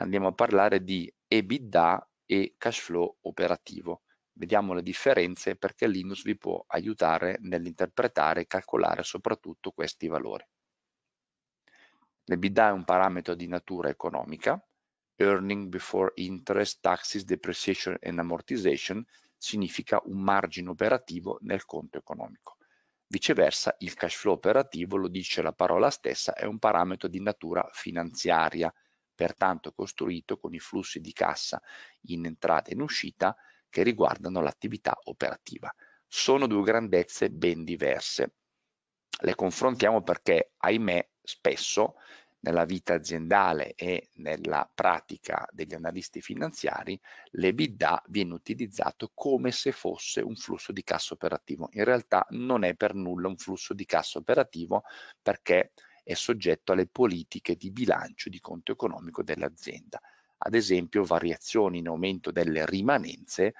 andiamo a parlare di EBITDA e cash flow operativo. Vediamo le differenze perché Linux vi può aiutare nell'interpretare e calcolare soprattutto questi valori. L'EBITDA è un parametro di natura economica, Earning Before Interest, Taxes, Depreciation and Amortization significa un margine operativo nel conto economico. Viceversa, il cash flow operativo, lo dice la parola stessa, è un parametro di natura finanziaria, pertanto costruito con i flussi di cassa in entrata e in uscita che riguardano l'attività operativa. Sono due grandezze ben diverse. Le confrontiamo perché, ahimè, spesso nella vita aziendale e nella pratica degli analisti finanziari, l'EBITDA viene utilizzato come se fosse un flusso di cassa operativo. In realtà non è per nulla un flusso di cassa operativo perché è soggetto alle politiche di bilancio di conto economico dell'azienda. Ad esempio, variazioni in aumento delle rimanenze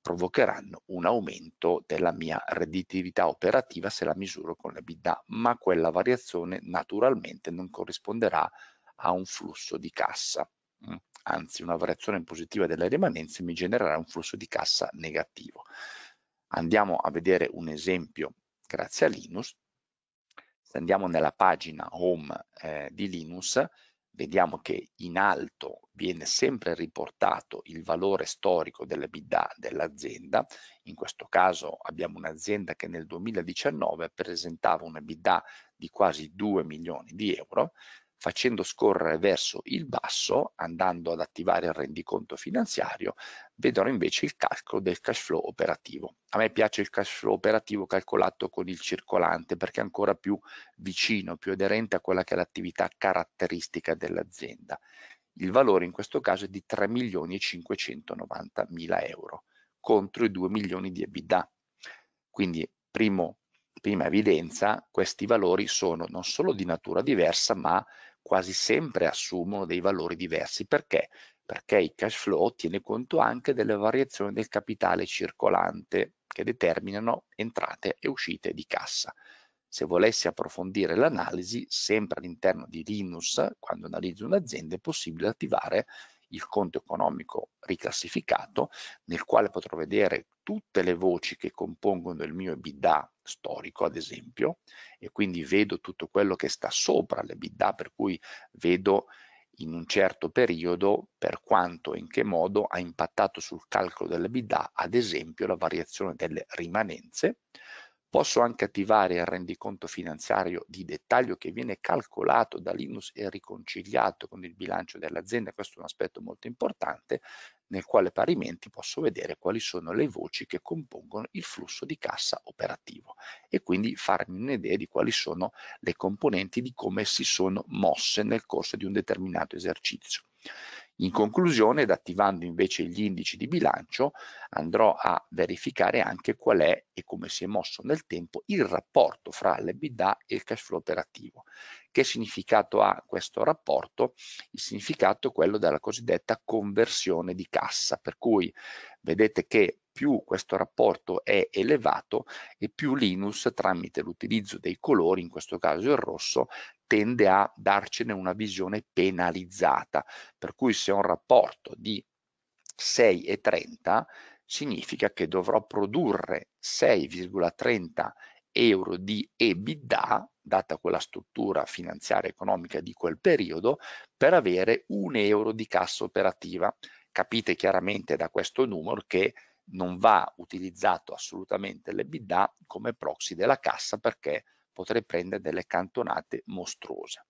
provocheranno un aumento della mia redditività operativa se la misuro con la BIDA, ma quella variazione naturalmente non corrisponderà a un flusso di cassa. Mm? Anzi, una variazione positiva delle rimanenze mi genererà un flusso di cassa negativo. Andiamo a vedere un esempio grazie a Linus se andiamo nella pagina home eh, di Linux, vediamo che in alto viene sempre riportato il valore storico dell'EBITDA dell'azienda. In questo caso abbiamo un'azienda che nel 2019 presentava un EBITDA di quasi 2 milioni di euro facendo scorrere verso il basso, andando ad attivare il rendiconto finanziario, vedrò invece il calcolo del cash flow operativo. A me piace il cash flow operativo calcolato con il circolante perché è ancora più vicino, più aderente a quella che è l'attività caratteristica dell'azienda. Il valore in questo caso è di 3 milioni e 590 mila euro contro i 2 milioni di EBITDA. Quindi primo prima evidenza, questi valori sono non solo di natura diversa, ma quasi sempre assumono dei valori diversi. Perché? Perché il cash flow tiene conto anche delle variazioni del capitale circolante che determinano entrate e uscite di cassa. Se volessi approfondire l'analisi, sempre all'interno di Linux, quando analizzo un'azienda, è possibile attivare il conto economico riclassificato nel quale potrò vedere tutte le voci che compongono il mio EBITDA storico, ad esempio, e quindi vedo tutto quello che sta sopra l'EBITDA, per cui vedo in un certo periodo per quanto e in che modo ha impattato sul calcolo dell'EBITDA, ad esempio la variazione delle rimanenze. Posso anche attivare il rendiconto finanziario di dettaglio che viene calcolato da Linus e riconciliato con il bilancio dell'azienda, questo è un aspetto molto importante, nel quale parimenti posso vedere quali sono le voci che compongono il flusso di cassa operativo e quindi farmi un'idea di quali sono le componenti di come si sono mosse nel corso di un determinato esercizio. In conclusione, ed attivando invece gli indici di bilancio, andrò a verificare anche qual è e come si è mosso nel tempo il rapporto fra l'EBITDA e il cash flow operativo. Che significato ha questo rapporto? Il significato è quello della cosiddetta conversione di cassa, per cui vedete che più questo rapporto è elevato e più Linus tramite l'utilizzo dei colori, in questo caso il rosso, tende a darcene una visione penalizzata, per cui se ho un rapporto di 6,30 significa che dovrò produrre 6,30 euro di EBITDA, data quella struttura finanziaria economica di quel periodo, per avere un euro di cassa operativa. Capite chiaramente da questo numero che non va utilizzato assolutamente l'EBITDA come proxy della cassa perché potrei prendere delle cantonate mostruose.